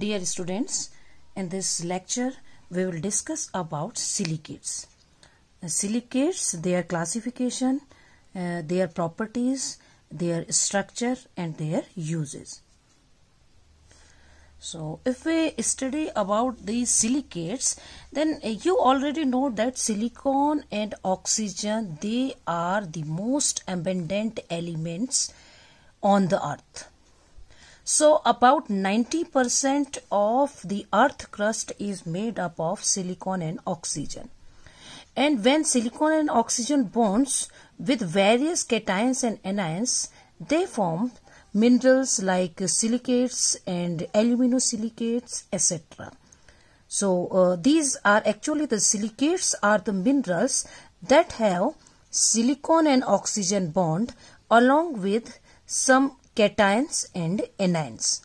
Dear students, in this lecture we will discuss about silicates. Uh, silicates, their classification, uh, their properties, their structure and their uses. So, if we study about these silicates, then uh, you already know that silicon and oxygen, they are the most abundant elements on the earth so about 90% of the earth crust is made up of silicon and oxygen. And when silicon and oxygen bonds with various cations and anions, they form minerals like silicates and aluminosilicates, etc. So uh, these are actually the silicates are the minerals that have silicon and oxygen bond along with some cations and anions.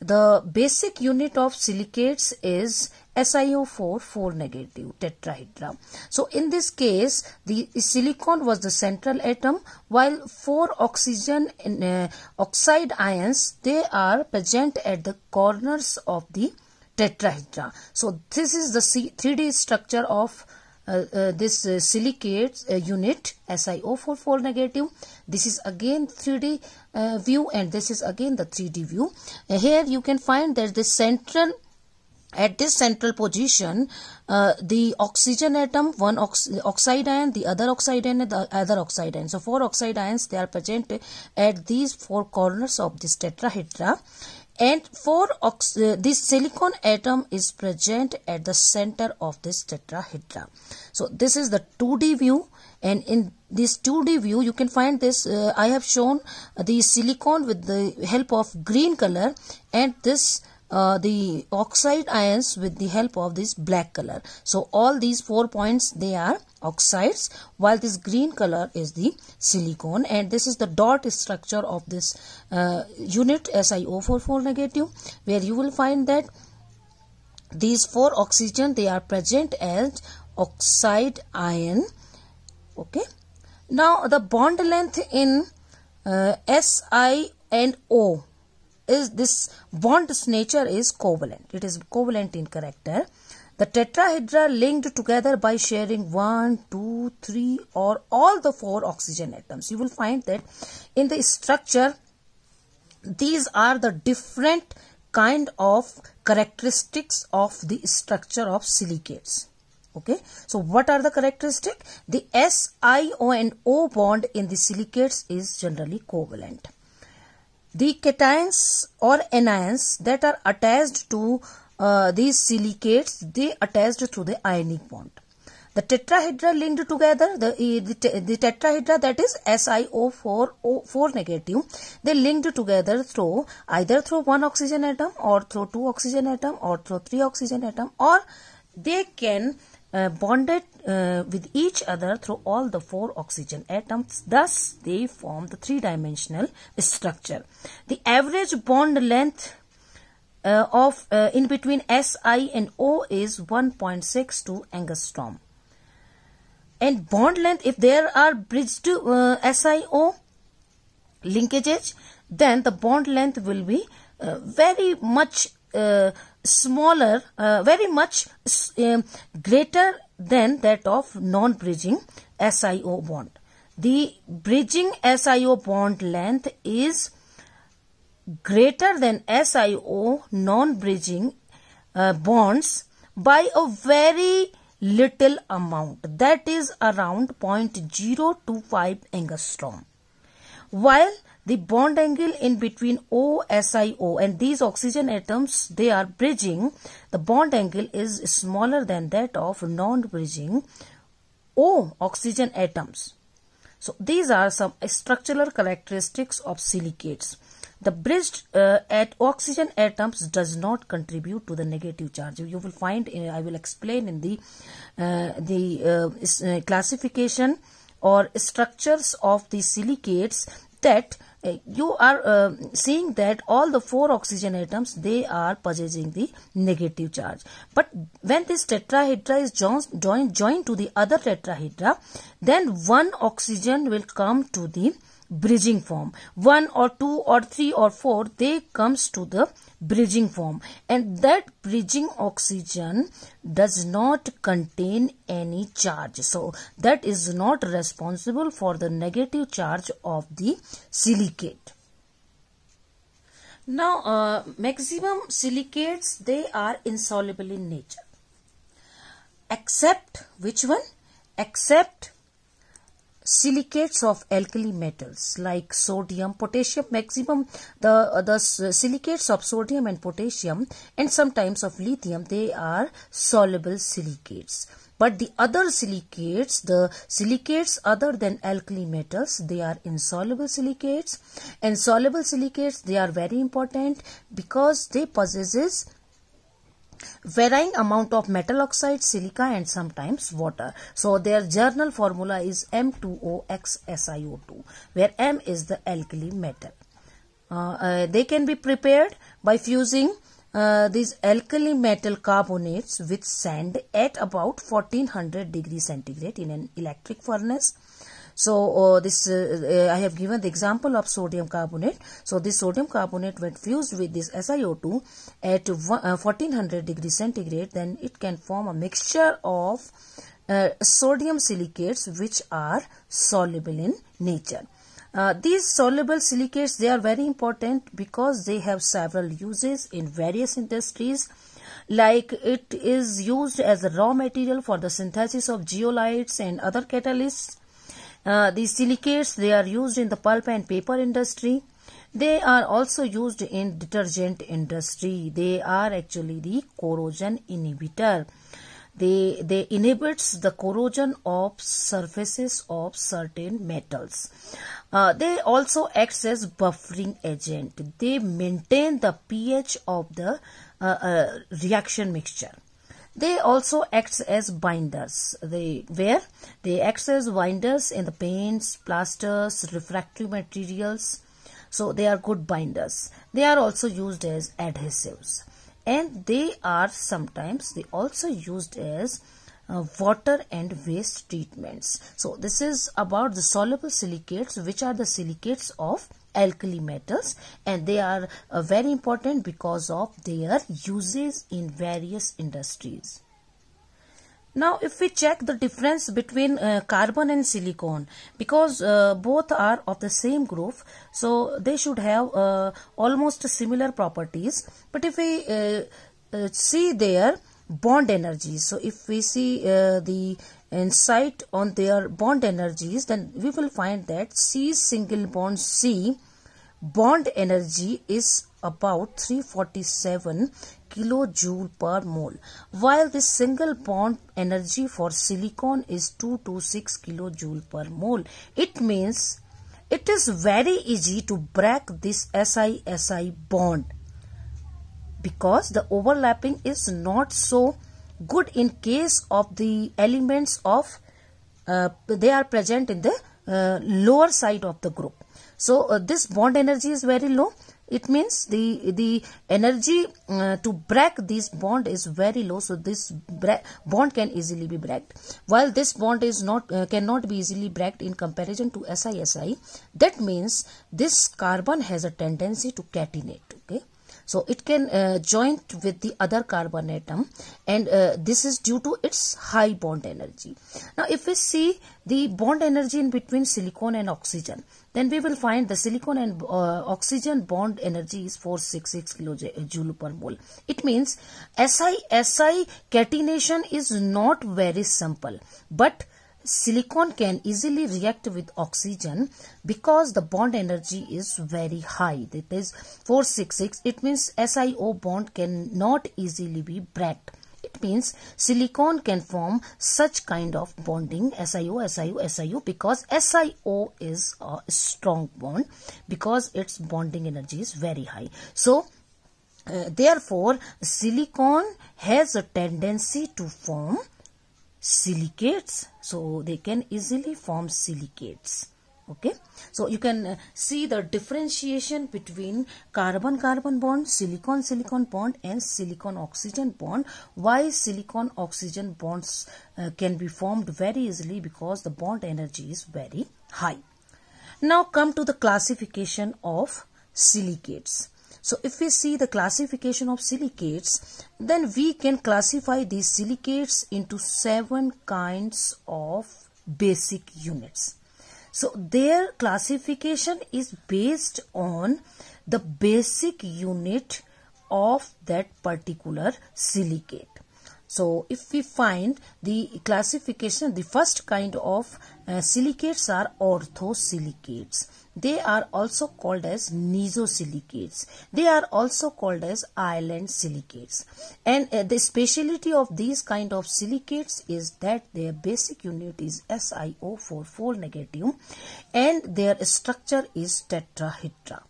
The basic unit of silicates is SiO4 4 negative tetrahedra. So in this case the silicon was the central atom while four oxygen and, uh, oxide ions they are present at the corners of the tetrahedra. So this is the 3D structure of uh, uh, this uh, silicate unit sio four negative. This is again 3D view and this is again the 3D view. here you can find that the central at this central position uh, the oxygen atom one ox oxide ion the other oxide ion and the other oxide ion so four oxide ions they are present at these four corners of this tetrahedra and four uh, this silicon atom is present at the center of this tetrahedra so this is the 2d view and in this 2d view you can find this uh, i have shown the silicon with the help of green color and this uh, the oxide ions with the help of this black color. So all these four points they are oxides while this green color is the silicon and this is the dot structure of this uh, unit SiO44 negative where you will find that these four oxygen they are present as oxide ion okay now the bond length in uh, Si and O is this bond's nature is covalent. It is covalent in character. The tetrahedra linked together by sharing one, two, three, or all the four oxygen atoms. You will find that in the structure, these are the different kind of characteristics of the structure of silicates. Okay, so what are the characteristic? The SIO and O bond in the silicates is generally covalent. The cations or anions that are attached to uh, these silicates, they attached through the ionic bond. The tetrahedra linked together, the, the, the tetrahedra that is SiO4 4 negative, they linked together through either through one oxygen atom or through two oxygen atom or through three oxygen atom or they can uh, bonded uh, with each other through all the four oxygen atoms. Thus, they form the three-dimensional structure. The average bond length uh, of uh, in between Si and O is 1.62 angstrom. And bond length, if there are bridge to uh, SiO linkages, then the bond length will be very much smaller, uh, very much um, greater than that of non-bridging SIO bond. The bridging SIO bond length is greater than SIO non-bridging uh, bonds by a very little amount that is around 0.025 angstrom while the bond angle in between o SiO and these oxygen atoms they are bridging the bond angle is smaller than that of non-bridging O oxygen atoms. So these are some structural characteristics of silicates. The bridged uh, at oxygen atoms does not contribute to the negative charge. You will find uh, I will explain in the uh, the uh, uh, classification or structures of the silicates that uh, you are uh, seeing that all the four oxygen atoms they are possessing the negative charge but when this tetrahedra is joined joined to the other tetrahedra then one oxygen will come to the bridging form. One or two or three or four, they comes to the bridging form. And that bridging oxygen does not contain any charge. So that is not responsible for the negative charge of the silicate. Now, uh, maximum silicates, they are insoluble in nature. Except, which one? Except silicates of alkali metals like sodium, potassium, maximum the uh, the silicates of sodium and potassium and sometimes of lithium they are soluble silicates. But the other silicates, the silicates other than alkali metals, they are insoluble silicates. And soluble silicates, they are very important because they possesses varying amount of metal oxide, silica and sometimes water. So their journal formula is M2OXSiO2 where M is the alkali metal. Uh, uh, they can be prepared by fusing uh, these alkali metal carbonates with sand at about 1400 degree centigrade in an electric furnace so uh, this uh, uh, I have given the example of sodium carbonate. So this sodium carbonate when fused with this SiO2 at 1400 degree centigrade then it can form a mixture of uh, sodium silicates which are soluble in nature. Uh, these soluble silicates they are very important because they have several uses in various industries like it is used as a raw material for the synthesis of geolites and other catalysts uh, these silicates, they are used in the pulp and paper industry. They are also used in detergent industry. They are actually the corrosion inhibitor. They, they inhibits the corrosion of surfaces of certain metals. Uh, they also acts as buffering agent. They maintain the pH of the uh, uh reaction mixture. They also act as binders. They where they act as binders in the paints, plasters, refractory materials. So they are good binders. They are also used as adhesives, and they are sometimes they also used as uh, water and waste treatments. So this is about the soluble silicates, which are the silicates of alkali metals and they are uh, very important because of their uses in various industries. Now if we check the difference between uh, carbon and silicon because uh, both are of the same group so they should have uh, almost similar properties but if we uh, uh, see their bond energies so if we see uh, the insight on their bond energies then we will find that C single bond C Bond energy is about 347 kilojoule per mole while the single bond energy for silicon is 226 kilojoule per mole it means it is very easy to break this si si bond because the overlapping is not so good in case of the elements of uh, they are present in the uh, lower side of the group so uh, this bond energy is very low. It means the the energy uh, to break this bond is very low. So this bond can easily be breaked. While this bond is not uh, cannot be easily breaked in comparison to SiSi. That means this carbon has a tendency to catenate. Okay. So it can uh, joint with the other carbon atom and uh, this is due to its high bond energy. Now if we see the bond energy in between silicon and oxygen. Then we will find the silicon and uh, oxygen bond energy is 466 kilojoule uh, per mole. It means Si-Si catenation is not very simple. But silicon can easily react with oxygen because the bond energy is very high that is 466 it means SiO bond cannot easily be breaked means silicon can form such kind of bonding SiO, SiO, SiO because SiO is a strong bond because its bonding energy is very high. So, uh, therefore, silicon has a tendency to form silicates. So, they can easily form silicates okay so you can uh, see the differentiation between carbon carbon bond silicon silicon bond and silicon oxygen bond why silicon oxygen bonds uh, can be formed very easily because the bond energy is very high now come to the classification of silicates so if we see the classification of silicates, then we can classify these silicates into seven kinds of basic units. So their classification is based on the basic unit of that particular silicate. So if we find the classification, the first kind of uh, silicates are orthosilicates. They are also called as nesosilicates. They are also called as island silicates. And uh, the speciality of these kind of silicates is that their basic unit is SiO44 negative and their structure is tetrahedra.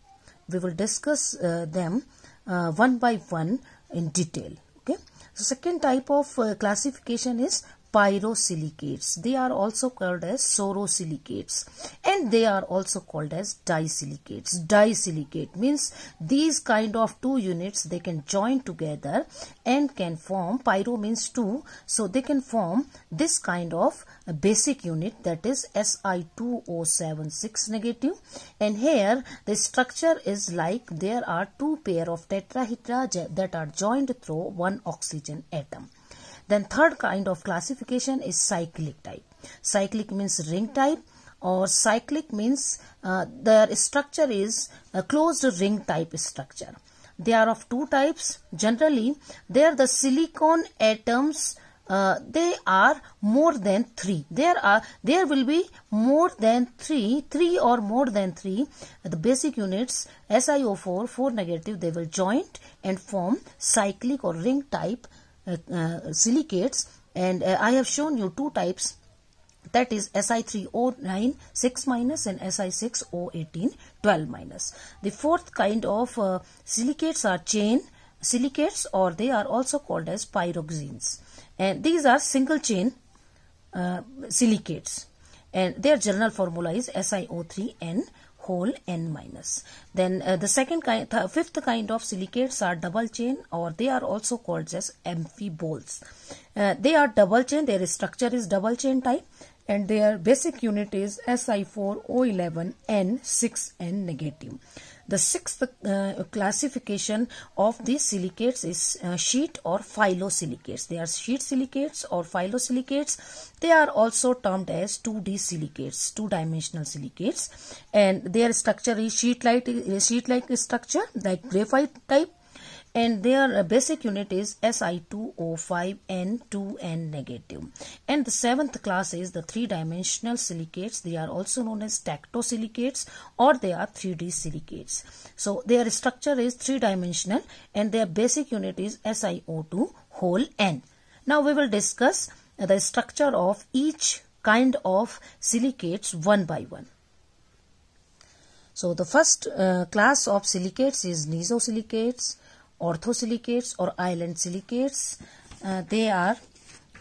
We will discuss uh, them uh, one by one in detail. Okay. So second type of uh, classification is pyrosilicates. They are also called as sorosilicates and they are also called as disilicates. Disilicate means these kind of two units they can join together and can form pyro means two so they can form this kind of basic unit that is Si2O7 negative, and here the structure is like there are two pair of tetrahedra that are joined through one oxygen atom. Then third kind of classification is cyclic type. Cyclic means ring type or cyclic means uh, their structure is a closed ring type structure. They are of two types. Generally, they are the silicon atoms uh, they are more than three. There are there will be more than three, three or more than three. The basic units SiO4, 4 negative, they will join and form cyclic or ring type uh, silicates and uh, I have shown you two types that is Si3O9 6 minus and Si6O18 12 minus. The fourth kind of uh, silicates are chain silicates or they are also called as pyroxenes and these are single chain uh, silicates and their general formula is SiO3N whole n minus. Then uh, the second kind, fifth kind of silicates are double chain or they are also called as amphiboles. Uh, they are double chain, their structure is double chain type and their basic unit is Si4O11N6N negative. The sixth uh, classification of these silicates is uh, sheet or phyllosilicates. They are sheet silicates or phyllosilicates. They are also termed as 2D silicates, two-dimensional silicates. And their structure is sheet-like uh, sheet -like structure like graphite type and their uh, basic unit is Si2O5N2N negative. And the seventh class is the three-dimensional silicates. They are also known as tactosilicates or they are 3D silicates. So their structure is three-dimensional and their basic unit is SiO2 whole N. Now we will discuss the structure of each kind of silicates one by one. So the first uh, class of silicates is nesosilicates orthosilicates or island silicates. Uh, they are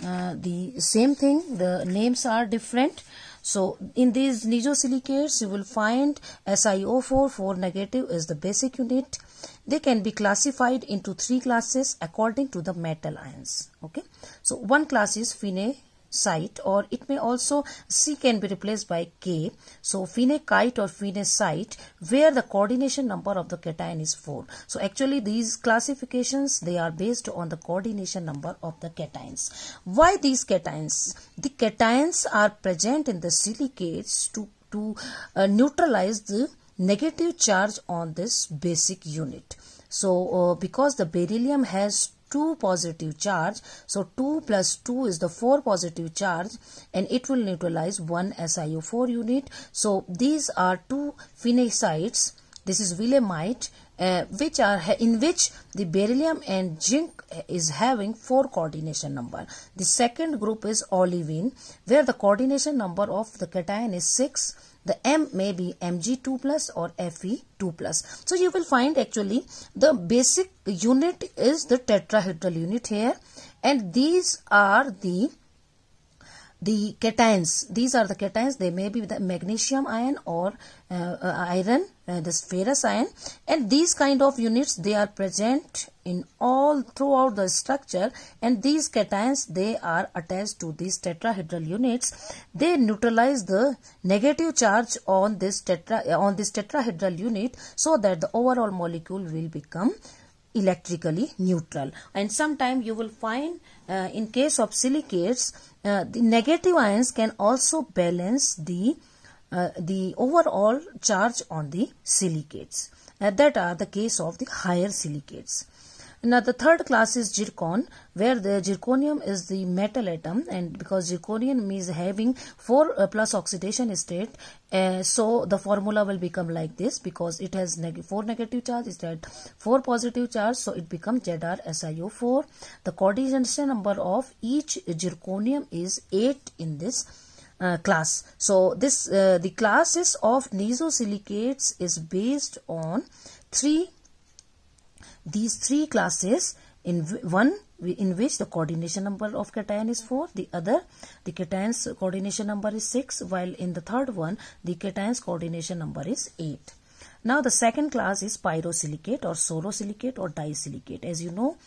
uh, the same thing. The names are different. So in these neosilicates, you will find SiO4, 4 negative is the basic unit. They can be classified into three classes according to the metal ions. Okay. So one class is phenol site or it may also C can be replaced by K. So phenakite or phenacite where the coordination number of the cation is 4. So actually these classifications they are based on the coordination number of the cations. Why these cations? The cations are present in the silicates to, to uh, neutralize the negative charge on this basic unit. So uh, because the beryllium has 2 positive charge. So 2 plus 2 is the 4 positive charge and it will neutralize 1 SiO4 unit. So these are two phenacites. This is willemite uh, which are in which the beryllium and zinc uh, is having 4 coordination number. The second group is olivine where the coordination number of the cation is 6 the M may be Mg2 plus or Fe2 plus. So you will find actually the basic unit is the tetrahedral unit here and these are the the cations these are the cations they may be the magnesium ion or uh, uh, iron uh, this ferrous ion and these kind of units they are present in all throughout the structure and these cations they are attached to these tetrahedral units they neutralize the negative charge on this tetra uh, on this tetrahedral unit so that the overall molecule will become electrically neutral and sometime you will find uh, in case of silicates uh, the negative ions can also balance the uh, the overall charge on the silicates. Uh, that are the case of the higher silicates. Now the third class is zircon where the zirconium is the metal atom and because zirconium is having 4 uh, plus oxidation state uh, so the formula will become like this because it has neg 4 negative charge instead 4 positive charge so it becomes ZrSiO4. The coordination number of each zirconium is 8 in this uh, class. So this uh, the classes of neosilicates is based on three these three classes in one in which the coordination number of cation is 4 the other the cation's coordination number is 6 while in the third one the cation's coordination number is 8 now the second class is pyrosilicate or sorosilicate or disilicate. As you know,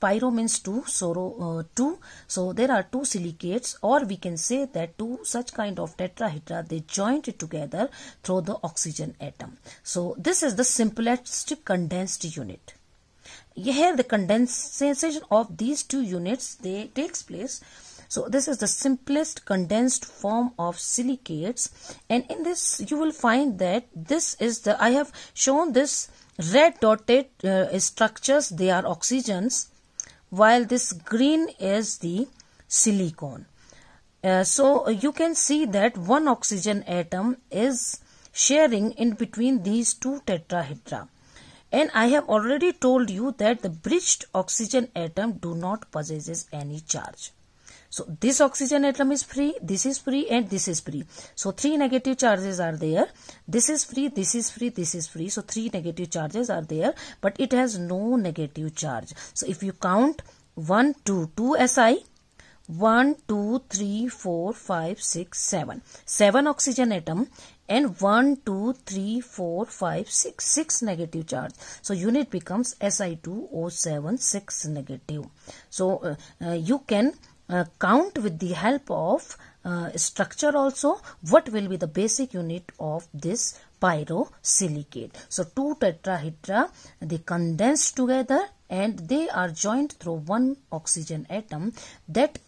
pyro means two, soro uh, two. So there are two silicates or we can say that two such kind of tetrahedra, they joined together through the oxygen atom. So this is the simplest condensed unit. Here the condensation of these two units, they takes place so this is the simplest condensed form of silicates and in this you will find that this is the I have shown this red dotted uh, structures they are oxygens while this green is the silicon. Uh, so you can see that one oxygen atom is sharing in between these two tetrahedra. And I have already told you that the bridged oxygen atom do not possesses any charge. So this oxygen atom is free, this is free and this is free. So three negative charges are there. This is free, this is free, this is free. So three negative charges are there but it has no negative charge. So if you count 1, 2, 2 SI, 1, 2, 3, 4, 5, 6, 7. 7 oxygen atom and 1, 2, 3, 4, 5, 6, 6 negative charge. So unit becomes Si2O7, 6 negative. So uh, uh, you can uh, count with the help of uh, structure also what will be the basic unit of this pyrosilicate. So two tetrahedra they condense together and they are joined through one oxygen atom that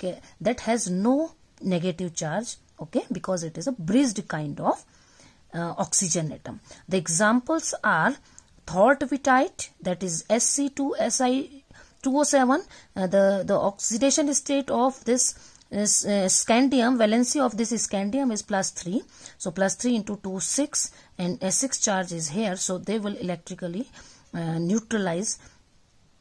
that has no negative charge okay because it is a bridged kind of uh, oxygen atom. The examples are thought that is SC2SI 207 uh, the the oxidation state of this is uh, scandium valency of this scandium is plus 3 so plus 3 into 2 6 and a 6 charge is here so they will electrically uh, neutralize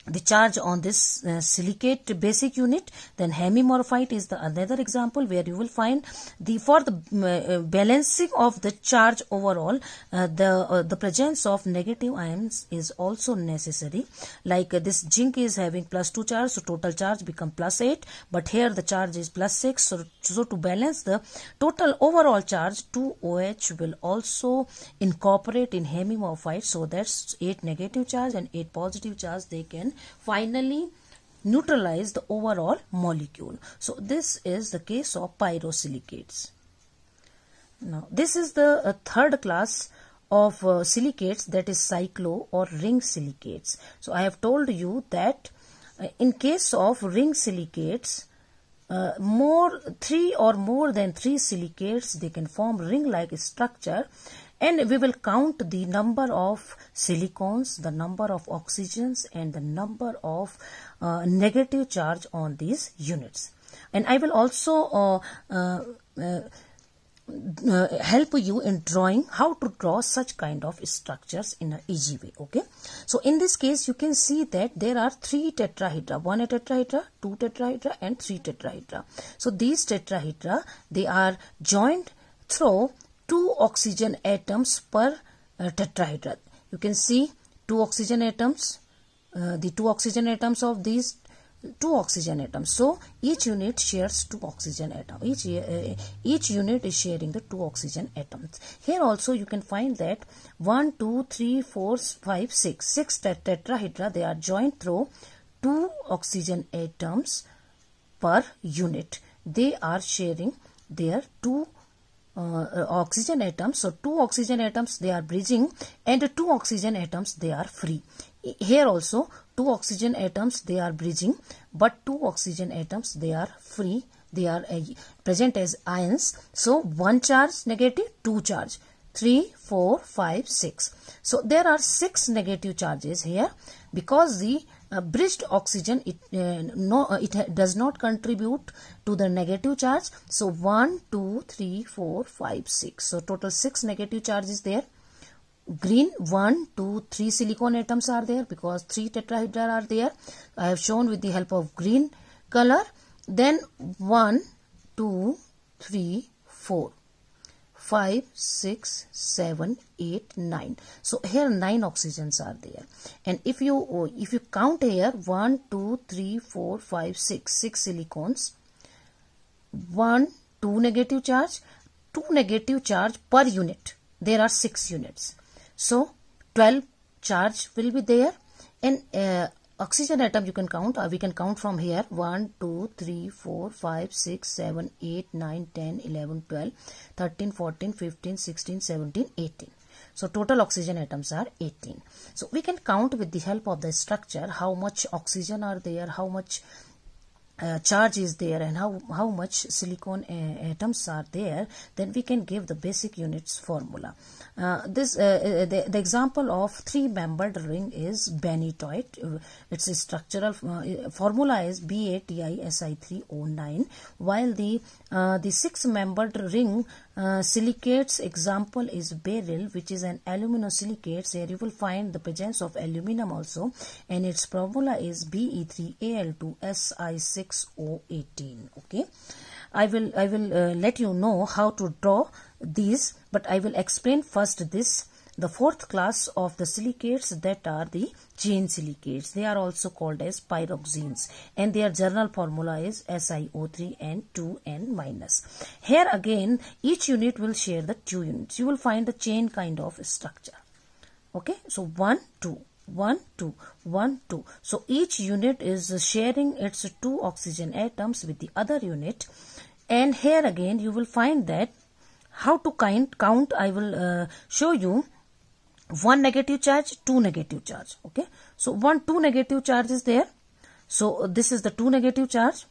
the charge on this uh, silicate basic unit then hemimorphite is the another example where you will find the for the uh, balancing of the charge overall uh, the uh, the presence of negative ions is also necessary like uh, this zinc is having plus 2 charge so total charge become plus 8 but here the charge is plus 6 so, so to balance the total overall charge 2OH will also incorporate in hemimorphite so that's 8 negative charge and 8 positive charge they can finally neutralize the overall molecule. So this is the case of pyrosilicates. Now this is the uh, third class of uh, silicates that is cyclo or ring silicates. So I have told you that uh, in case of ring silicates, uh, more three or more than three silicates they can form ring like structure and we will count the number of silicons the number of oxygens and the number of uh, negative charge on these units and i will also uh, uh, uh, uh help you in drawing how to draw such kind of structures in an easy way okay so in this case you can see that there are three tetrahedra one tetrahedra two tetrahedra and three tetrahedra so these tetrahedra they are joined through two oxygen atoms per uh, You can see two oxygen atoms, uh, the two oxygen atoms of these two oxygen atoms. So each unit shares two oxygen atoms. Each, uh, uh, each unit is sharing the two oxygen atoms. Here also you can find that 1, 2, 3, 4, 5, 6, 6 tet tetrahedra they are joined through two oxygen atoms per unit. They are sharing their two uh, uh, oxygen atoms so two oxygen atoms they are bridging and two oxygen atoms they are free here also two oxygen atoms they are bridging but two oxygen atoms they are free they are uh, present as ions so one charge negative two charge three, four, five, six. So there are 6 negative charges here because the uh, bridged oxygen it uh, no uh, it does not contribute to the negative charge so 1 2 3 4 5 6 so total 6 negative charges there green 1 2 3 silicon atoms are there because 3 tetrahedra are there i have shown with the help of green color then 1 2 3 4 5, 6, 7, 8, 9. So here 9 oxygens are there. And if you uh, if you count here 1, 2, 3, 4, 5, 6, 6 silicons. 1, 2 negative charge, 2 negative charge per unit. There are 6 units. So 12 charge will be there and uh, oxygen atom you can count uh, we can count from here 1 2 3 4 5 6 7 8 9 10 11 12 13 14 15 16 17 18 so total oxygen atoms are 18 so we can count with the help of the structure how much oxygen are there how much uh, charge is there and how, how much silicon uh, atoms uh, are there, then we can give the basic units formula. Uh, this uh, the, the, example of three-membered ring is Benitoid. Its structural formula is BATISI309, while the the six-membered ring uh, silicates example is beryl which is an silicates here you will find the presence of aluminum also and its formula is be3al2si6o18 okay i will i will uh, let you know how to draw these but i will explain first this the fourth class of the silicates that are the chain silicates. They are also called as pyroxenes and their general formula is SiO3 and 2N minus. Here again each unit will share the two units. You will find the chain kind of structure. Okay, so 1, 2, 1 2 1 2 so each unit is sharing its two oxygen atoms with the other unit and here again you will find that how to count i will uh, show you one negative charge, two negative charge. Okay. So one, two negative charge is there. So this is the two negative charge.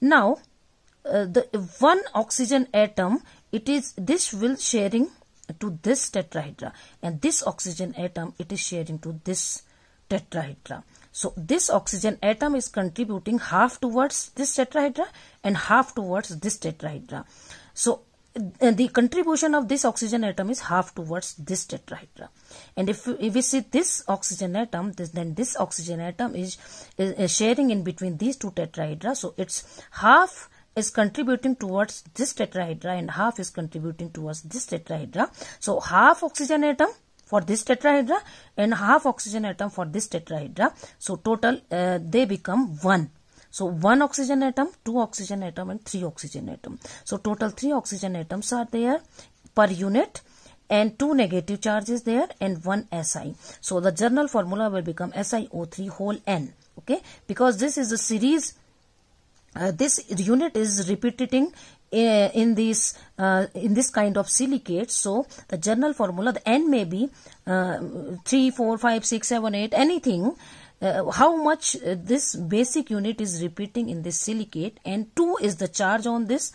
Now uh, the one oxygen atom, it is this will sharing to this tetrahedra and this oxygen atom it is sharing to this tetrahedra. So this oxygen atom is contributing half towards this tetrahedra and half towards this tetrahedra. So the contribution of this oxygen atom is half towards this tetrahedra and if, if we see this oxygen atom this, then this oxygen atom is, is, is sharing in between these two tetrahedra so it's half is contributing towards this tetrahedra and half is contributing towards this tetrahedra so half oxygen atom for this tetrahedra and half oxygen atom for this tetrahedra so total uh, they become one so one oxygen atom, two oxygen atom and three oxygen atom. So total three oxygen atoms are there per unit and two negative charges there and one Si. So the general formula will become SiO3 whole N. Okay, because this is a series, uh, this unit is repeating uh, in this uh, in this kind of silicate so the general formula the n may be uh, 3 4 5 6 7 8 anything uh, how much uh, this basic unit is repeating in this silicate and 2 is the charge on this.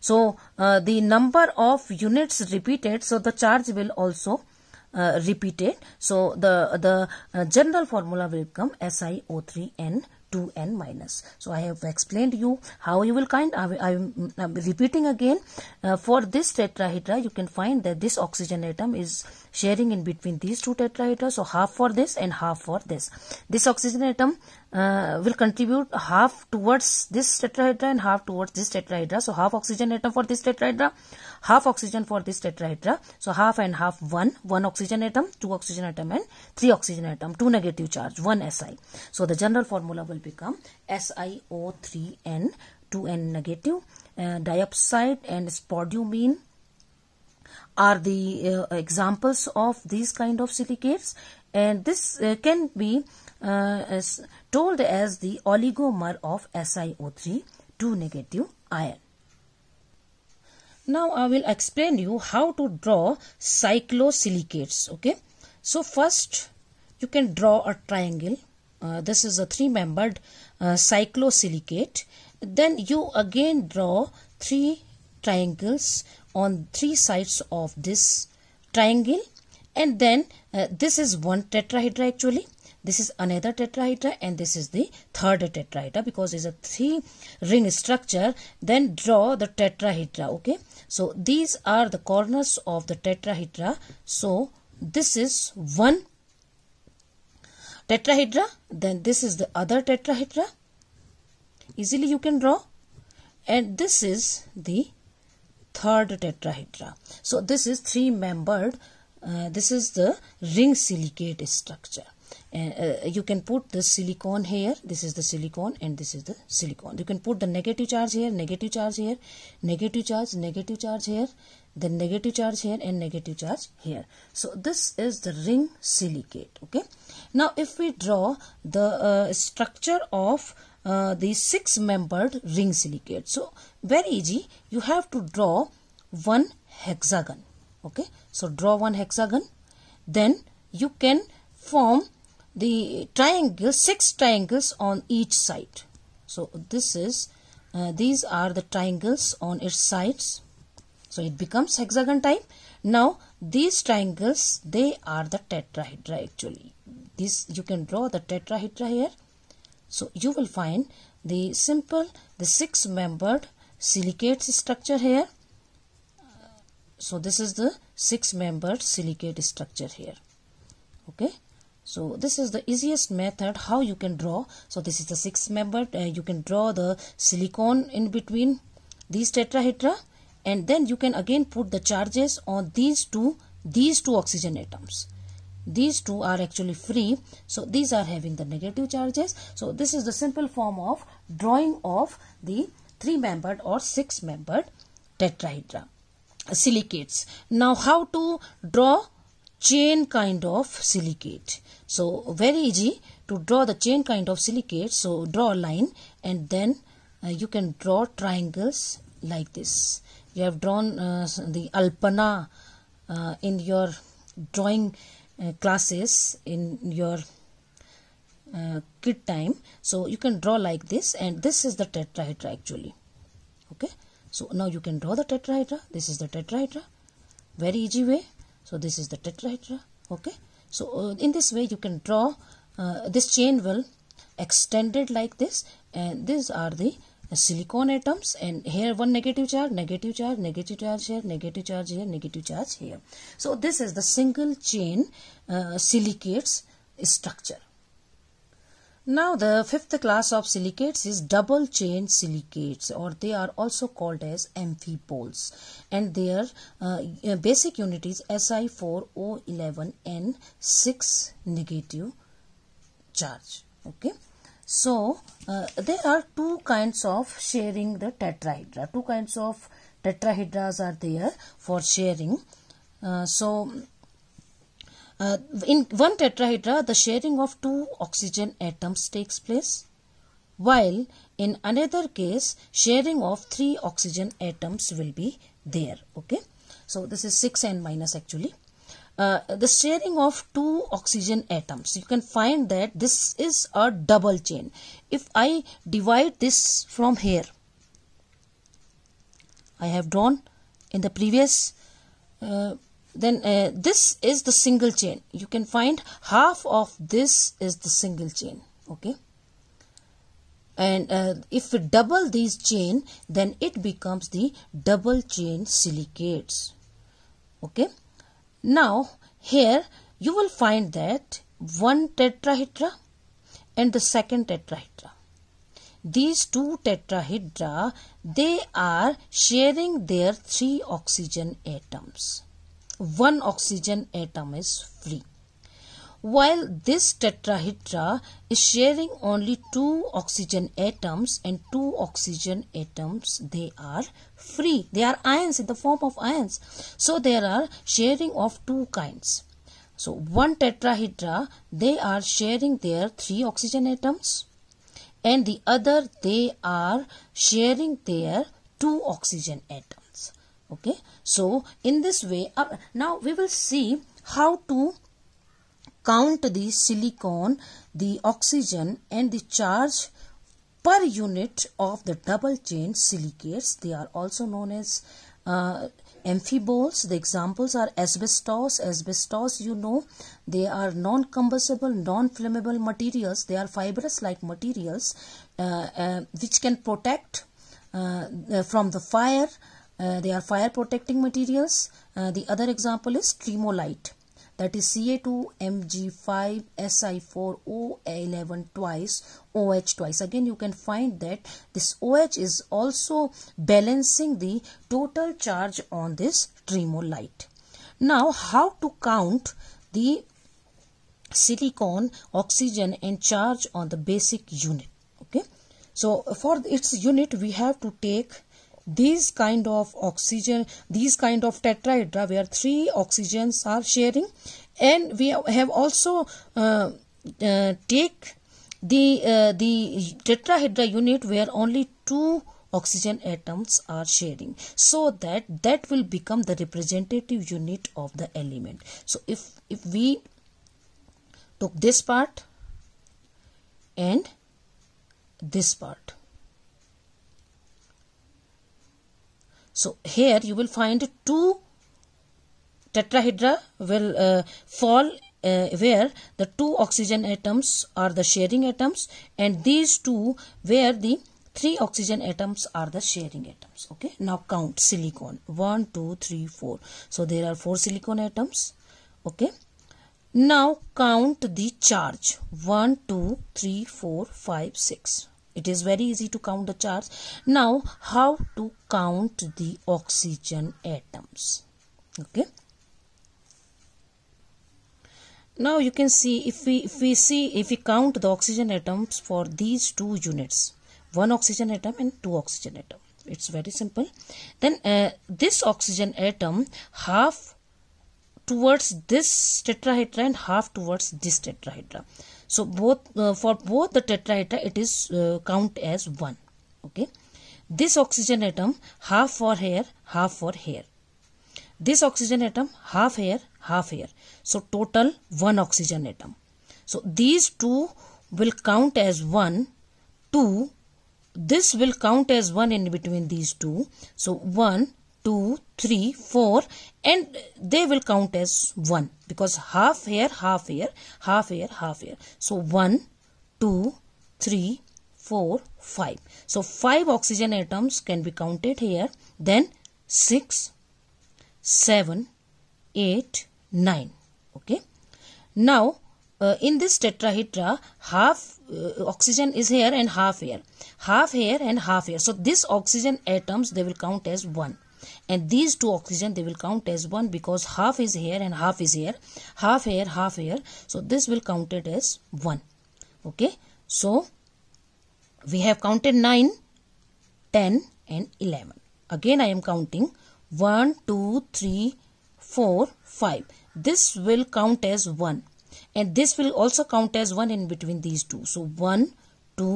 So uh, the number of units repeated, so the charge will also uh, repeated. So the, the uh, general formula will come SiO3N 2n minus. So I have explained you how you will kind. I am repeating again. Uh, for this tetrahedra, you can find that this oxygen atom is sharing in between these two tetrahedra. So half for this and half for this. This oxygen atom uh, will contribute half towards this tetrahedra and half towards this tetrahedra. So half oxygen atom for this tetrahedra, half oxygen for this tetrahedra. So half and half one, one oxygen atom, two oxygen atom and three oxygen atom, two negative charge, one Si. So the general formula will become SiO3n, 2n negative, uh, diopside and spodumene are the uh, examples of these kind of silicates and this uh, can be uh, as told as the oligomer of SiO3 2 negative ion. Now I will explain you how to draw cyclosilicates. Okay. So first you can draw a triangle. Uh, this is a three-membered uh, cyclosilicate. Then you again draw three triangles on three sides of this triangle. And then uh, this is one tetrahedra actually. This is another tetrahedra and this is the third tetrahedra because it's a three ring structure. Then draw the tetrahedra. Okay. So these are the corners of the tetrahedra. So this is one tetrahedra. Then this is the other tetrahedra. Easily you can draw. And this is the third tetrahedra. So this is three membered. Uh, this is the ring silicate structure uh, you can put the silicon here this is the silicon and this is the silicon you can put the negative charge here negative charge here negative charge negative charge here the negative charge here and negative charge here so this is the ring silicate okay now if we draw the uh, structure of uh, the six membered ring silicate so very easy you have to draw one hexagon okay so draw one hexagon then you can form the triangle six triangles on each side so this is uh, these are the triangles on its sides so it becomes hexagon type now these triangles they are the tetrahedra actually this you can draw the tetrahedra here so you will find the simple the six membered silicate structure here so this is the six membered silicate structure here okay so this is the easiest method how you can draw so this is the six-membered. uh, you can draw the silicon in between these tetrahedra and then you can again put the charges on these two these two oxygen atoms these two are actually free so these are having the negative charges so this is the simple form of drawing of the three membered or six membered tetrahedra silicates now how to draw chain kind of silicate. So very easy to draw the chain kind of silicate. So draw a line and then uh, you can draw triangles like this. You have drawn uh, the alpana uh, in your drawing uh, classes in your uh, kid time. So you can draw like this and this is the tetrahedra actually. Okay. So now you can draw the tetrahedra. This is the tetrahedra. Very easy way. So this is the tetrahedra. Okay. So uh, in this way you can draw uh, this chain will extended like this and these are the silicon atoms and here one negative charge negative charge negative charge here negative charge here negative charge here so this is the single chain uh, silicates structure now the fifth class of silicates is double chain silicates or they are also called as amphiboles and their uh, uh, basic unit is Si4O11N 6 negative charge okay so uh, there are two kinds of sharing the tetrahedra two kinds of tetrahedras are there for sharing uh, so uh, in one tetrahedra, the sharing of two oxygen atoms takes place, while in another case, sharing of three oxygen atoms will be there. Okay, so this is 6 and minus actually. Uh, the sharing of two oxygen atoms you can find that this is a double chain if I divide this from here I have drawn in the previous uh, then uh, this is the single chain you can find half of this is the single chain okay and uh, if we double these chain then it becomes the double chain silicates okay now here you will find that one tetrahedra and the second tetrahedra these two tetrahedra they are sharing their three oxygen atoms one oxygen atom is free. While this tetrahedra is sharing only two oxygen atoms and two oxygen atoms, they are free. They are ions in the form of ions. So there are sharing of two kinds. So one tetrahedra, they are sharing their three oxygen atoms and the other they are sharing their two oxygen atoms okay so in this way uh, now we will see how to count the silicon the oxygen and the charge per unit of the double chain silicates they are also known as uh, amphiboles the examples are asbestos asbestos you know they are non-combustible non-flammable materials they are fibrous like materials uh, uh, which can protect uh, from the fire uh, they are fire protecting materials. Uh, the other example is tremolite that is Ca2Mg5 Si4O11 twice OH twice again you can find that this OH is also balancing the total charge on this tremolite now how to count the silicon oxygen and charge on the basic unit okay so for its unit we have to take these kind of oxygen these kind of tetrahedra where three oxygens are sharing and we have also uh, uh, take the uh, the tetrahedra unit where only two oxygen atoms are sharing so that that will become the representative unit of the element so if if we took this part and this part So here you will find two tetrahedra will uh, fall uh, where the two oxygen atoms are the sharing atoms and these two where the three oxygen atoms are the sharing atoms okay now count silicon one two three four so there are four silicon atoms okay now count the charge one two three four five six it is very easy to count the charge now how to count the oxygen atoms okay now you can see if we if we see if we count the oxygen atoms for these two units one oxygen atom and two oxygen atom it's very simple then uh, this oxygen atom half towards this tetrahedra and half towards this tetrahedra so both uh, for both the tetrahedra it is uh, count as 1 okay this oxygen atom half for here half for here this oxygen atom half here half here so total one oxygen atom so these two will count as one two this will count as one in between these two so one Two, three, four, and they will count as 1 because half here, half here, half here, half here. So one, two, three, four, five. So 5 oxygen atoms can be counted here. Then six, seven, eight, nine. Okay. Now uh, in this tetrahedra half uh, oxygen is here and half here half here and half here so this oxygen atoms they will count as one and these two oxygen they will count as one because half is here and half is here half here half here so this will count it as one okay so we have counted 9 10 and 11 again i am counting 1 2 3 4 5 this will count as 1 and this will also count as 1 in between these two so 1 2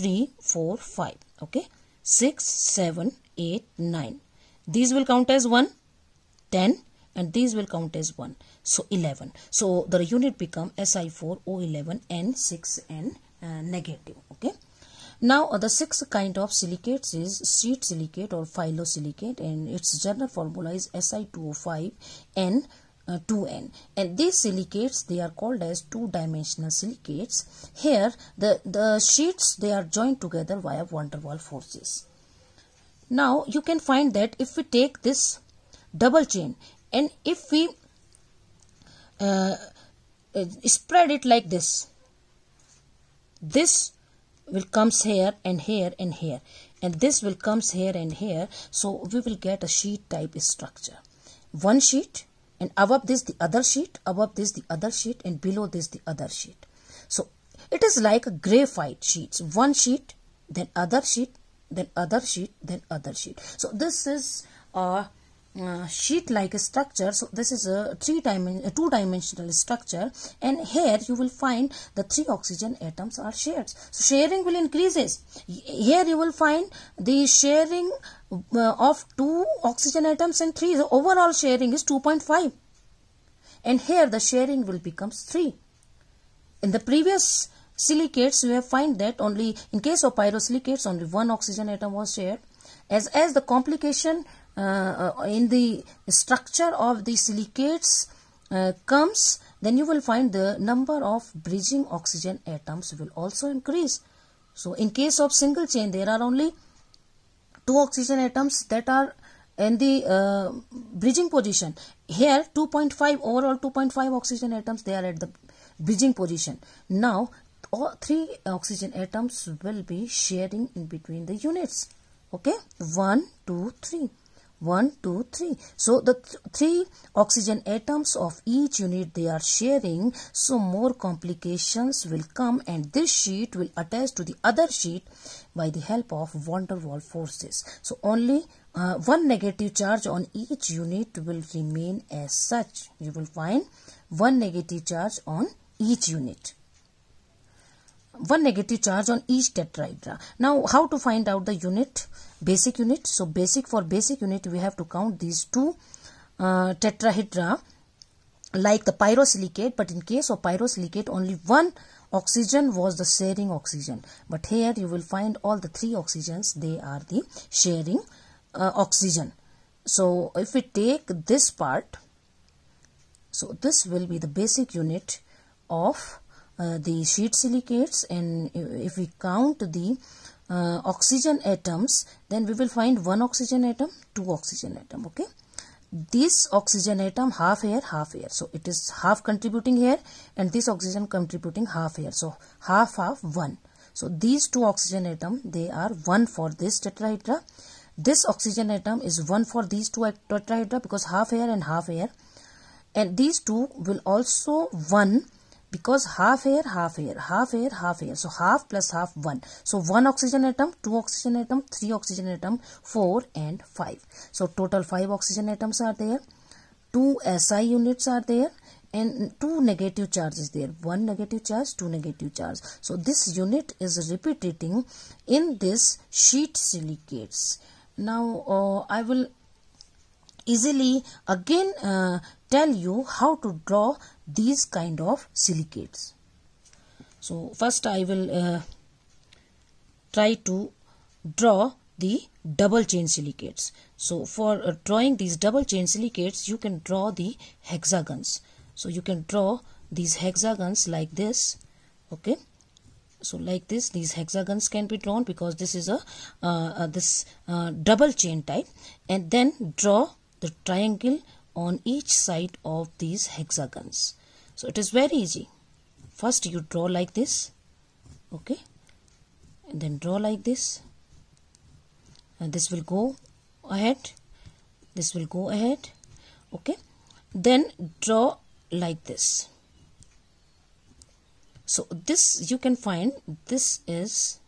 3 4 5 okay 6 7 8 9 these will count as 1, 10 and these will count as 1. So 11. So the unit become Si4O11 N6 N uh, negative. Okay. Now uh, the sixth kind of silicates is sheet silicate or phyllosilicate and its general formula is si two O five n uh, 2n and these silicates they are called as two-dimensional silicates here the the sheets they are joined together via van der Waal forces now you can find that if we take this double chain and if we uh, uh, spread it like this, this will comes here and here and here and this will comes here and here so we will get a sheet type structure one sheet and above this the other sheet above this the other sheet and below this the other sheet so it is like a graphite sheets one sheet then other sheet then other sheet then other sheet so this is a uh, sheet like a structure so this is a three dimension a two dimensional structure and here you will find the three oxygen atoms are shared so sharing will increases here you will find the sharing uh, of two oxygen atoms and three the overall sharing is 2.5 and here the sharing will becomes 3 in the previous silicates we have find that only in case of pyrosilicates only one oxygen atom was shared as as the complication uh, uh, in the structure of the silicates uh, comes then you will find the number of bridging oxygen atoms will also increase so in case of single chain there are only two oxygen atoms that are in the uh, bridging position here 2.5 overall 2.5 oxygen atoms they are at the bridging position now all three oxygen atoms will be sharing in between the units okay one two three one two three so the th three oxygen atoms of each unit they are sharing so more complications will come and this sheet will attach to the other sheet by the help of van der Waal forces so only uh, one negative charge on each unit will remain as such you will find one negative charge on each unit one negative charge on each tetrahedra. Now how to find out the unit? Basic unit. So basic for basic unit we have to count these two uh, tetrahedra like the pyrosilicate but in case of pyrosilicate only one oxygen was the sharing oxygen but here you will find all the three oxygens they are the sharing uh, oxygen so if we take this part so this will be the basic unit of uh, the sheet silicates and if we count the uh, oxygen atoms then we will find one oxygen atom two oxygen atom okay this oxygen atom half here half here so it is half contributing here and this oxygen contributing half here so half half one so these two oxygen atom they are one for this tetrahedra this oxygen atom is one for these two tetrahedra because half here and half here and these two will also one because half air half air half air half air so half plus half one so one oxygen atom two oxygen atom three oxygen atom four and five so total five oxygen atoms are there two SI units are there and two negative charges there one negative charge two negative charge so this unit is repeating in this sheet silicates now uh, I will easily again uh, tell you how to draw these kind of silicates. So first I will uh, try to draw the double chain silicates. So for uh, drawing these double chain silicates you can draw the hexagons. So you can draw these hexagons like this okay so like this these hexagons can be drawn because this is a uh, uh, this uh, double chain type and then draw the triangle on each side of these hexagons. So it is very easy. First you draw like this. Okay. And then draw like this. And this will go ahead. This will go ahead. Okay. Then draw like this. So this you can find this is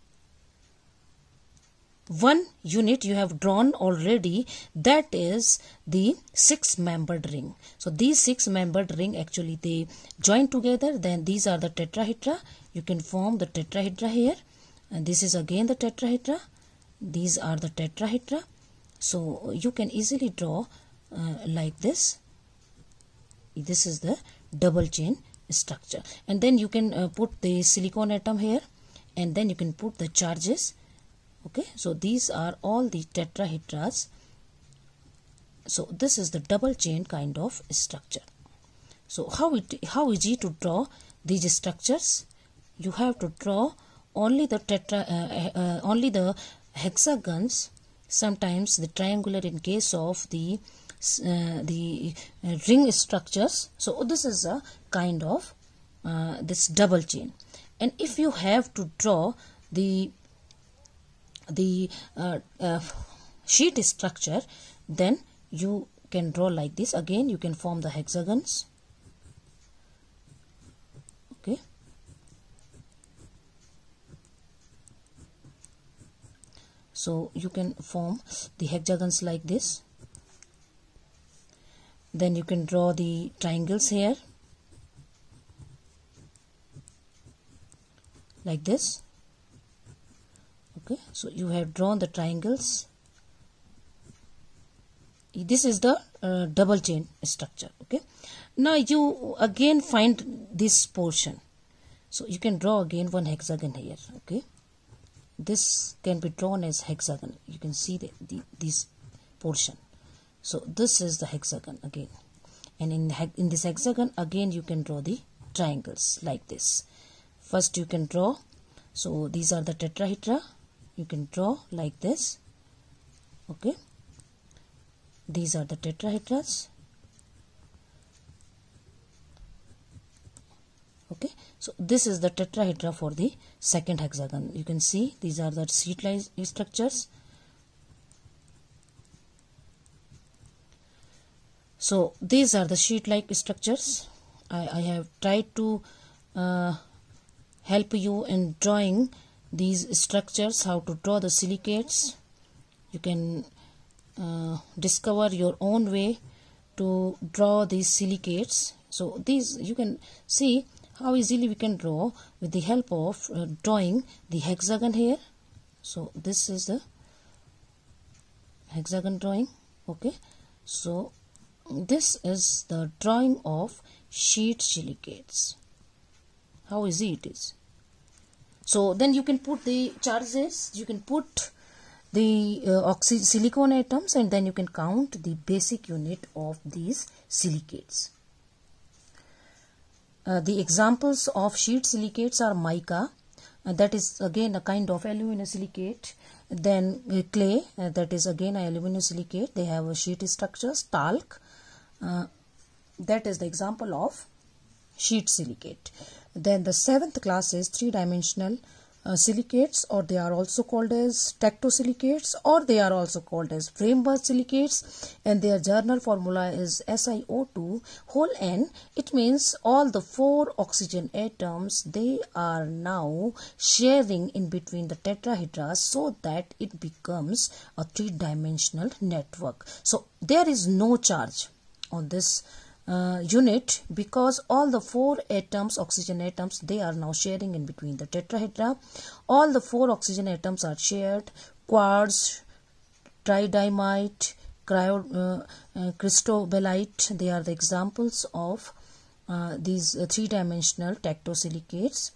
one unit you have drawn already that is the six membered ring so these six membered ring actually they join together then these are the tetrahedra you can form the tetrahedra here and this is again the tetrahedra these are the tetrahedra so you can easily draw uh, like this this is the double chain structure and then you can uh, put the silicon atom here and then you can put the charges okay so these are all the tetrahedras so this is the double chain kind of structure so how it how easy to draw these structures you have to draw only the tetra uh, uh, uh only the hexagons sometimes the triangular in case of the uh, the uh, ring structures so this is a kind of uh, this double chain and if you have to draw the the uh, uh, sheet structure then you can draw like this again you can form the hexagons okay so you can form the hexagons like this then you can draw the triangles here like this okay so you have drawn the triangles this is the uh, double chain structure okay now you again find this portion so you can draw again one hexagon here okay this can be drawn as hexagon you can see the, the, this portion so this is the hexagon again and in in this hexagon again you can draw the triangles like this first you can draw so these are the tetrahedra you can draw like this okay these are the tetrahedrons okay so this is the tetrahedra for the second hexagon you can see these are the sheet line structures so these are the sheet like structures I, I have tried to uh, help you in drawing these structures how to draw the silicates you can uh, discover your own way to draw these silicates so these you can see how easily we can draw with the help of uh, drawing the hexagon here so this is the hexagon drawing okay so this is the drawing of sheet silicates how easy it is so then you can put the charges you can put the uh, silicon atoms and then you can count the basic unit of these silicates uh, the examples of sheet silicates are mica that is again a kind of alumina silicate then uh, clay uh, that is again an alumina silicate they have a sheet structures talc uh, that is the example of sheet silicate then the seventh class is three-dimensional uh, silicates or they are also called as tectosilicates or they are also called as framework silicates and their journal formula is SiO2 whole N it means all the four oxygen atoms they are now sharing in between the tetrahedra so that it becomes a three-dimensional network so there is no charge on this uh, unit because all the four atoms oxygen atoms they are now sharing in between the tetrahedra all the four oxygen atoms are shared quartz tridymite, cryo uh, uh, cristobalite they are the examples of uh, these uh, three dimensional tectosilicates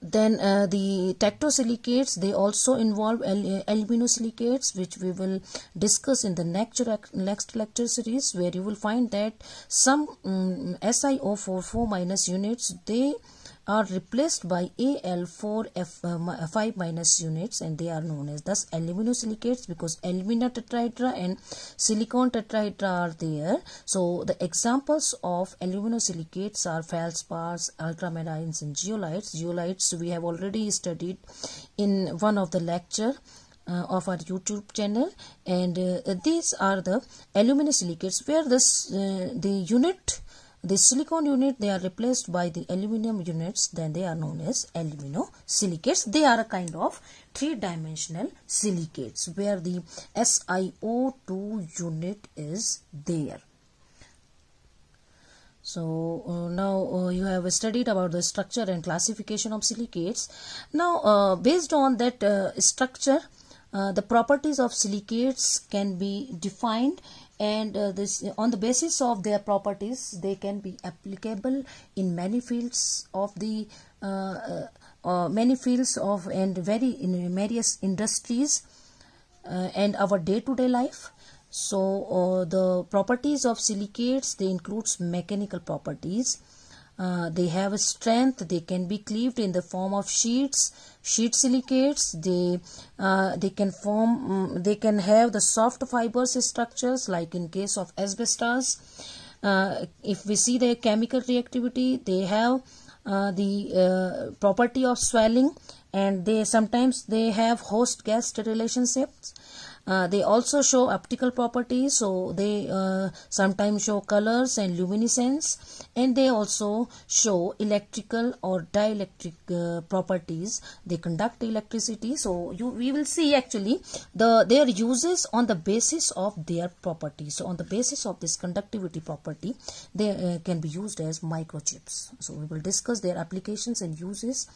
then uh, the tectosilicates they also involve al- albinosilicates which we will discuss in the next next lecture series where you will find that some um, mm, SiO44 minus units they are replaced by Al4F5 uh, minus units and they are known as thus aluminosilicates because alumina tetrahedra and silicon tetrahedra are there. So the examples of aluminosilicates are feldspars, ultramarines and geolites. Geolites we have already studied in one of the lecture. Uh, of our YouTube channel and uh, these are the aluminum silicates where this uh, the unit the silicon unit they are replaced by the aluminum units then they are known as aluminosilicates. They are a kind of three-dimensional silicates where the SiO2 unit is there. So uh, now uh, you have studied about the structure and classification of silicates. Now uh, based on that uh, structure, uh, the properties of silicates can be defined and uh, this on the basis of their properties they can be applicable in many fields of the uh, uh, uh many fields of and very in various industries uh, and our day-to-day -day life so uh, the properties of silicates they includes mechanical properties they have a strength they can be cleaved in the form of sheets sheet silicates they uh, they can form mm, they can have the soft fibrous structures like in case of asbestos uh, if we see their chemical reactivity they have uh, the uh, property of swelling and they sometimes they have host guest relationships uh, they also show optical properties, so they uh, sometimes show colors and luminescence, and they also show electrical or dielectric uh, properties. They conduct electricity, so you we will see actually the their uses on the basis of their properties. So on the basis of this conductivity property, they uh, can be used as microchips. So we will discuss their applications and uses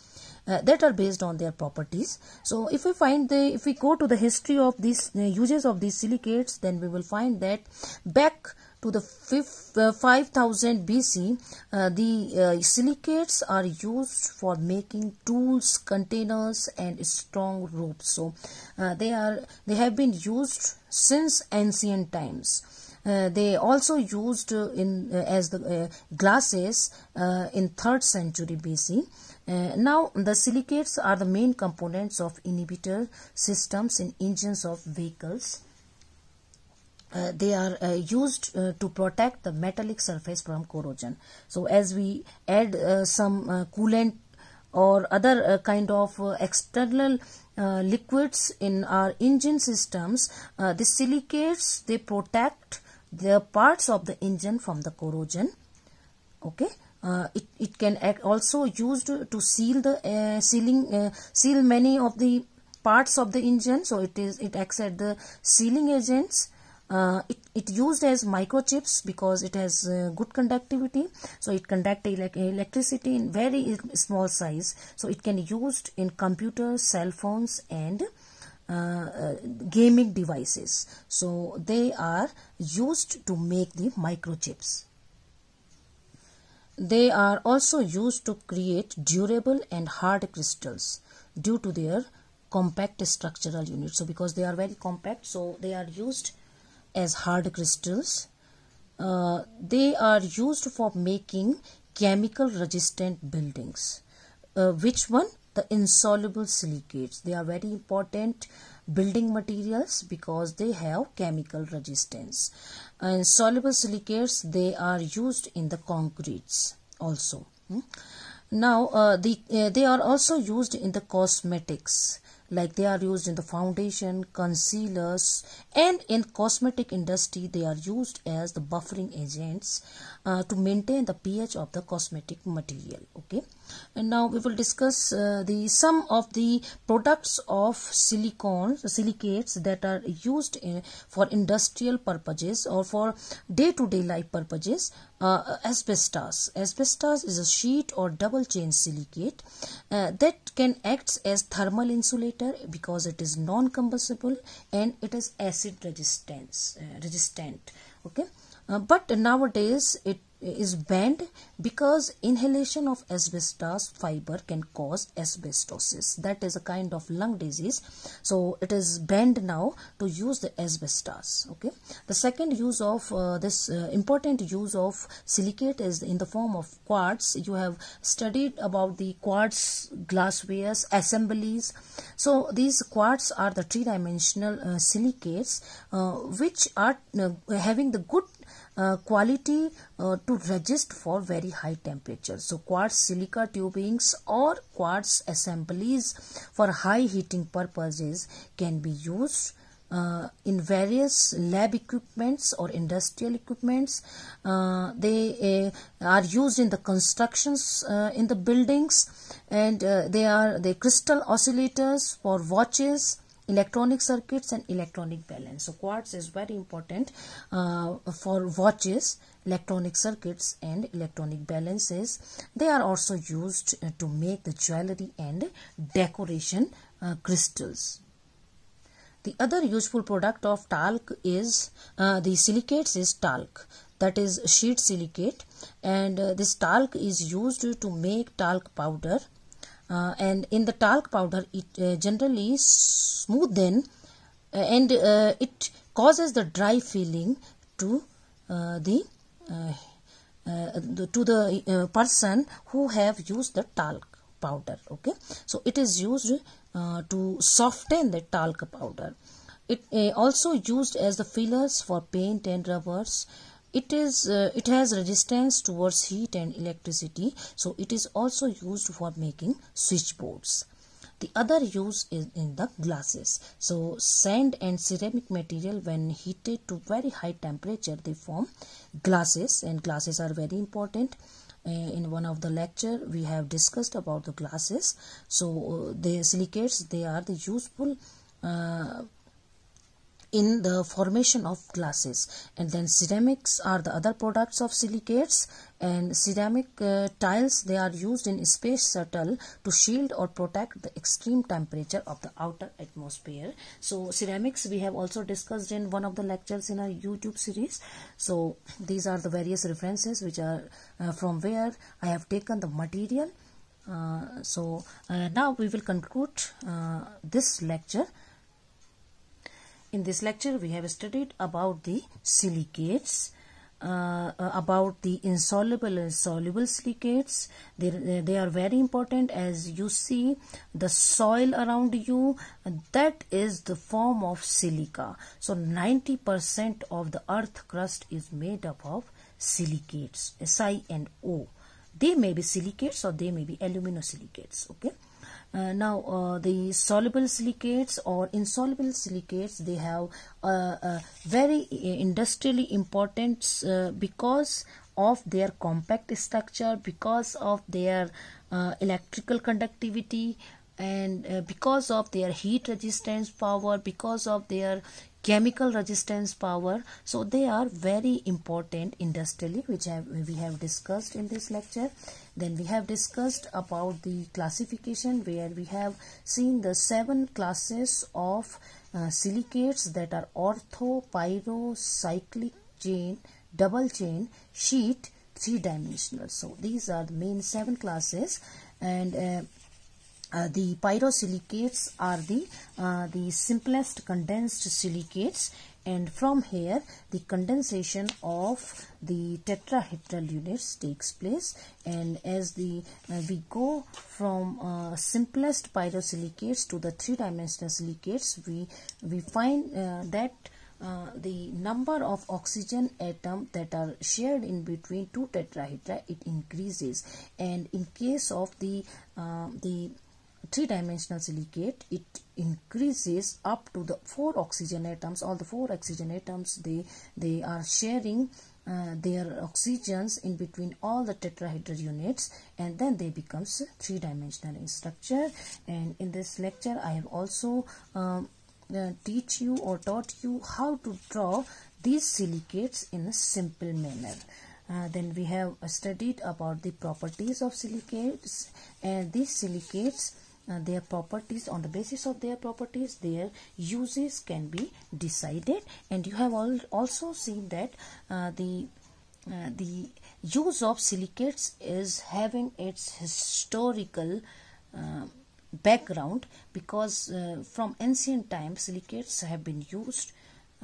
uh, that are based on their properties so if we find the if we go to the history of these uh, uses of these silicates then we will find that back to the fifth, uh, 5000 BC, uh, the uh, silicates are used for making tools, containers, and strong ropes. So uh, they are they have been used since ancient times. Uh, they also used uh, in as the glasses in third century BC. Uh, now, the silicates are the main components of inhibitor systems in engines of vehicles. Uh, they are uh, used uh, to protect the metallic surface from corrosion. So as we add uh, some uh, coolant or other uh, kind of external liquids in our engine systems, the silicates, they protect the parts of the engine from the corrosion. Okay. Uh, it, it can also used to seal the uh, sealing uh, seal many of the parts of the engine so it is it acts as the sealing agents uh, it, it used as microchips because it has uh, good conductivity so it conduct electricity in very small size so it can used in computers cell phones and gaming devices so they are used to make the microchips they are also used to create durable and hard crystals due to their compact structural unit. So because they are very compact, so they are used as hard crystals. Uh, they are used for making chemical resistant buildings. Uh, which one? The insoluble silicates. They are very important building materials because they have chemical resistance and soluble silicates they are used in the concretes also hmm? now uh, the uh, they are also used in the cosmetics like they are used in the foundation concealers and in cosmetic industry they are used as the buffering agents uh, to maintain the ph of the cosmetic material okay and now we will discuss uh, the some of the products of silicon silicates that are used in, for industrial purposes or for day-to-day -day life purposes uh, asbestos asbestos is a sheet or double chain silicate uh, that can act as thermal insulator because it is non-combustible and it is acid resistance uh, resistant okay uh, but nowadays it is banned because inhalation of asbestos fiber can cause asbestosis that is a kind of lung disease so it is banned now to use the asbestos okay the second use of uh, this uh, important use of silicate is in the form of quartz you have studied about the quartz glasswares assemblies so these quartz are the three dimensional uh, silicates uh, which are uh, having the good uh, quality uh, to resist for very high temperature. So quartz silica tubings or quartz assemblies for high heating purposes can be used uh, in various lab equipments or industrial equipments. Uh, they uh, are used in the constructions uh, in the buildings and uh, they are the crystal oscillators for watches electronic circuits and electronic balance so quartz is very important uh, for watches electronic circuits and electronic balances they are also used uh, to make the jewelry and decoration uh, crystals the other useful product of talc is uh, the silicates is talc that is sheet silicate and uh, this talc is used to make talc powder uh, and in the talc powder it uh, generally smoothen uh, and uh, it causes the dry feeling to the to the person who have used the talc powder okay so it is used to soften the talc powder it also used as the fillers for paint and rubbers it is uh, it has resistance towards heat and electricity so it is also used for making switchboards the other use is in the glasses so sand and ceramic material when heated to very high temperature they form glasses and glasses are very important uh, in one of the lecture we have discussed about the glasses so uh, the silicates they are the useful uh, in the formation of glasses and then ceramics are the other products of silicates and ceramic uh, tiles they are used in space shuttle to shield or protect the extreme temperature of the outer atmosphere so ceramics we have also discussed in one of the lectures in our youtube series so these are the various references which are uh, from where i have taken the material uh, so uh, now we will conclude uh, this lecture in this lecture, we have studied about the silicates, uh, uh, about the insoluble and soluble silicates. They, they are very important as you see the soil around you. That is the form of silica. So 90% of the earth crust is made up of silicates, Si and O. They may be silicates or they may be aluminosilicates. Okay. Uh, now uh, the soluble silicates or insoluble silicates they have a, uh, uh, very uh, industrially important because of their compact structure because of their electrical conductivity and because of their heat resistance power because of their chemical resistance power so they are very important industrially which have, we have discussed in this lecture then we have discussed about the classification where we have seen the seven classes of uh, silicates that are ortho pyro cyclic chain double chain sheet three dimensional so these are the main seven classes and uh, uh, the pyrosilicates are the uh, the simplest condensed silicates and from here the condensation of the tetrahedral units takes place and as the uh, we go from uh, simplest pyrosilicates to the three dimensional silicates we we find uh, that uh, the number of oxygen atom that are shared in between two tetrahedra it increases and in case of the uh, the three-dimensional silicate it increases up to the four oxygen atoms all the four oxygen atoms they they are sharing uh, their oxygens in between all the tetrahedral units and then they becomes three-dimensional in structure and in this lecture I have also um, uh, teach you or taught you how to draw these silicates in a simple manner. Uh, then we have studied about the properties of silicates and these silicates uh, their properties on the basis of their properties their uses can be decided and you have also seen that uh, the uh, the use of silicates is having its historical background because uh, from ancient times silicates have been used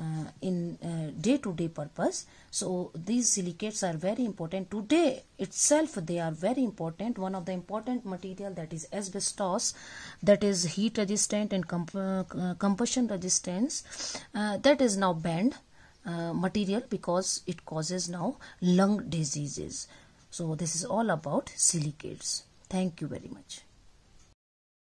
uh, in uh, day-to-day uh, -day purpose. So these silicates are very important. Today itself they are very important. One of the important material that is asbestos that is heat resistant and comp uh, combustion resistance uh, that is now banned uh, material because it causes now lung diseases. So this is all about silicates. Thank you very much.